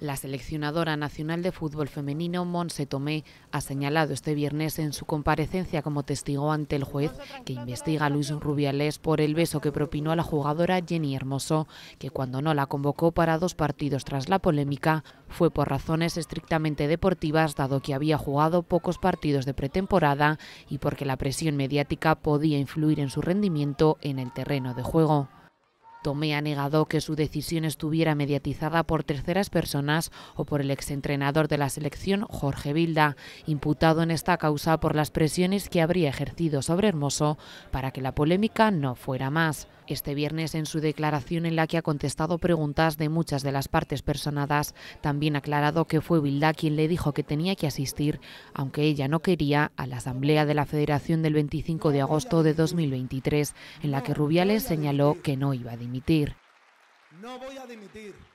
La seleccionadora nacional de fútbol femenino, Monse Tomé, ha señalado este viernes en su comparecencia como testigo ante el juez que investiga a Luis Rubiales por el beso que propinó a la jugadora Jenny Hermoso, que cuando no la convocó para dos partidos tras la polémica, fue por razones estrictamente deportivas, dado que había jugado pocos partidos de pretemporada y porque la presión mediática podía influir en su rendimiento en el terreno de juego. Tomé ha negado que su decisión estuviera mediatizada por terceras personas o por el exentrenador de la selección, Jorge Bilda, imputado en esta causa por las presiones que habría ejercido sobre Hermoso para que la polémica no fuera más este viernes en su declaración en la que ha contestado preguntas de muchas de las partes personadas. También ha aclarado que fue Bilda quien le dijo que tenía que asistir, aunque ella no quería, a la Asamblea de la Federación del 25 de agosto de 2023, en la que Rubiales señaló que no iba a dimitir. No voy a dimitir.